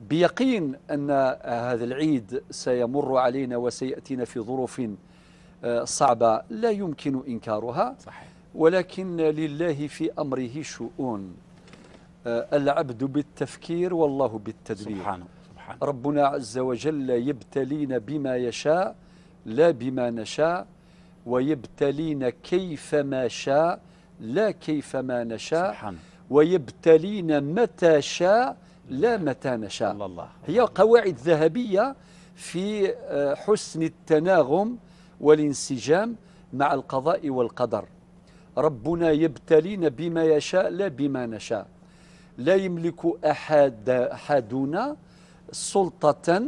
بيقين أن آه، هذا العيد سيمر علينا وسيأتينا في ظروف آه، صعبة لا يمكن إنكارها صحيح. ولكن لله في أمره شؤون آه، العبد بالتفكير والله بالتدبير سبحانه. سبحانه. ربنا عز وجل يبتلينا بما يشاء لا بما نشاء ويبتلينا كيفما شاء لا كيفما نشاء سبحانه. ويبتلينا متى شاء لا متى نشاء الله الله. هي قواعد ذهبية في آه، حسن التناغم والانسجام مع القضاء والقدر ربنا يبتلينا بما يشاء لا بما نشاء لا يملك أحد أحدنا سلطة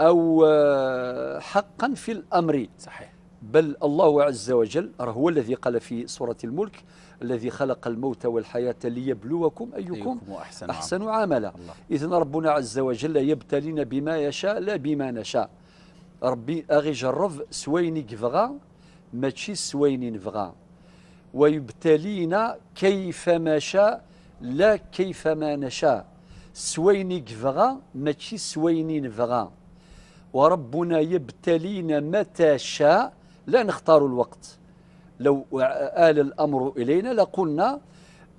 أو آه، حقا في الأمر صحيح بل الله عز وجل هو الذي قال في سورة الملك الذي خلق الموت والحياة ليبلوكم أيكم, أيكم أحسن, أحسن عملا إذن ربنا عز وجل يبتلينا بما يشاء لا بما نشاء ربي أغي جرف سويني كفغا ماشي سويني نفغا ويبتلينا كيف ما شاء لا كيف ما نشاء سويني كفغا ماشي سويني نفغا وربنا يبتلينا متى شاء لا نختار الوقت لو آل الأمر إلينا لقلنا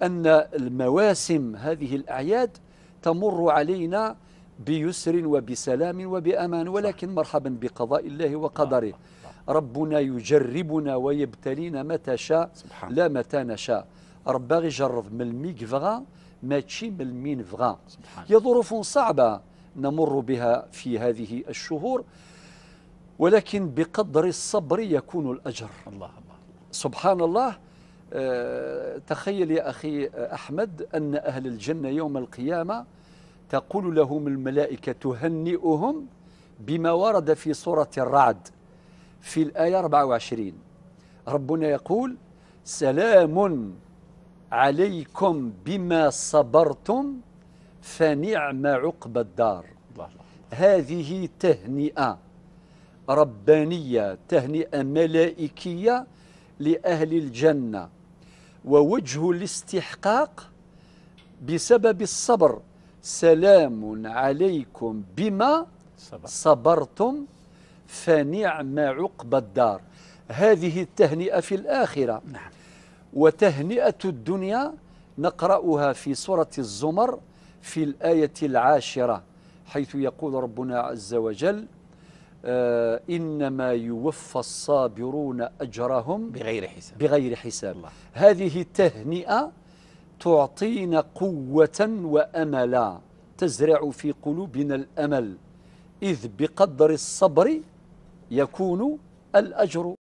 أن المواسم هذه الأعياد تمر علينا بيسر وبسلام وبأمان ولكن مرحبا بقضاء الله وقدره ربنا يجربنا ويبتلينا متى شاء لا متى نشاء ربا غي يجرب من الميك فغا تشي من المين فغا هي ظروف صعبة نمر بها في هذه الشهور ولكن بقدر الصبر يكون الأجر الله الله سبحان الله آه، تخيل يا أخي أحمد أن أهل الجنة يوم القيامة تقول لهم الملائكة تهنئهم بما ورد في سورة الرعد في الآية 24 ربنا يقول سلام عليكم بما صبرتم فنعم عقب الدار الله الله. هذه تهنئة ربانية تهنئة ملائكية لأهل الجنة ووجه الاستحقاق بسبب الصبر سلام عليكم بما صبرتم فنعم عقبى الدار هذه التهنئة في الآخرة نعم. وتهنئة الدنيا نقرأها في سورة الزمر في الآية العاشرة حيث يقول ربنا عز وجل آه، إنما يوفى الصابرون أجرهم بغير حساب بغير حساب الله. هذه تهنئة تعطينا قوة وأملا تزرع في قلوبنا الأمل إذ بقدر الصبر يكون الأجر